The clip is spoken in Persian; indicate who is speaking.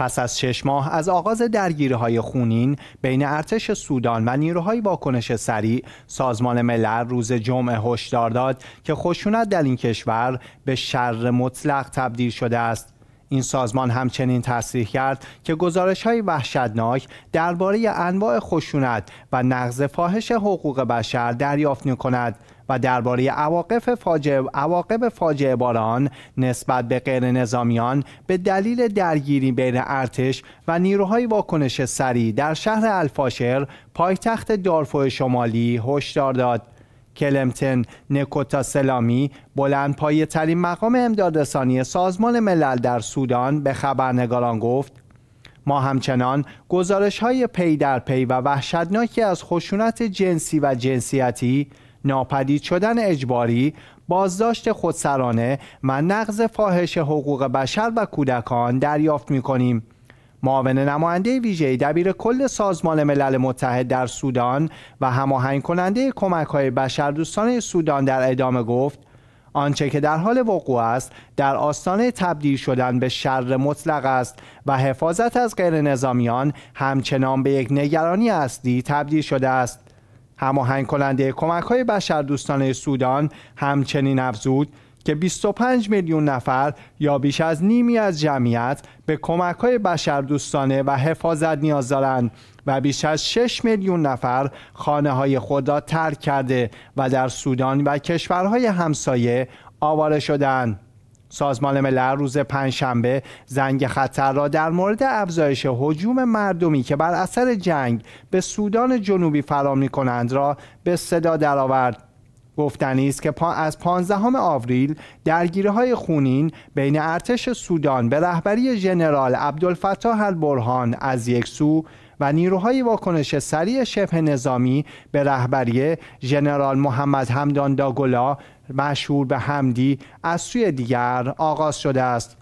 Speaker 1: پس از شش ماه از آغاز درگیری‌های خونین بین ارتش سودان و نیروهای واکنش سریع سازمان ملل روز جمعه هشدار داد که خشونت در این کشور به شر مطلق تبدیل شده است این سازمان همچنین تصریح کرد که گزارش های وحشتناک درباره انواع خشونت و نقض فاحش حقوق بشر دریافت می کند و درباره عواقب فاجعه عواقب فاجعه باران نسبت به غیر نظامیان به دلیل درگیری بین ارتش و نیروهای واکنش سریع در شهر الفاشر پایتخت دارفور شمالی هشدار داد کلمتن نکوتا سلامی بلند پای ترین مقام امدادرسانی سازمان ملل در سودان به خبرنگاران گفت ما همچنان گزارش های پی در پی و وحشتناکی از خشونت جنسی و جنسیتی ناپدید شدن اجباری بازداشت خودسرانه و نقض فاحش حقوق بشر و کودکان دریافت می کنیم. معاون نماینده ویژه دبیر کل سازمان ملل متحد در سودان و هماهنگ کننده کمک های بشر سودان در ادامه گفت آنچه که در حال وقوع است در آستانه تبدیل شدن به شر مطلق است و حفاظت از غیر نظامیان همچنان به یک نگرانی اصلی تبدیل شده است هماهنگ کننده کمک های دوستانه سودان همچنین افزود که 25 میلیون نفر یا بیش از نیمی از جمعیت به کمک های دوستانه و حفاظت نیاز دارند و بیش از 6 میلیون نفر خانه های خود را ترک کرده و در سودان و کشورهای همسایه آواره شدند. سازمان ملل روز پنجشنبه زنگ خطر را در مورد افزایش حجوم مردمی که بر اثر جنگ به سودان جنوبی فرام می کنند را به صدا درآورد. گفتنی است که پا از 15 آوریل های خونین بین ارتش سودان به رهبری ژنرال عبدالفتاح البرهان از یک سو و نیروهای واکنش سریع شبه نظامی به رهبری ژنرال محمد همدان داگلا مشهور به حمدی از سوی دیگر آغاز شده است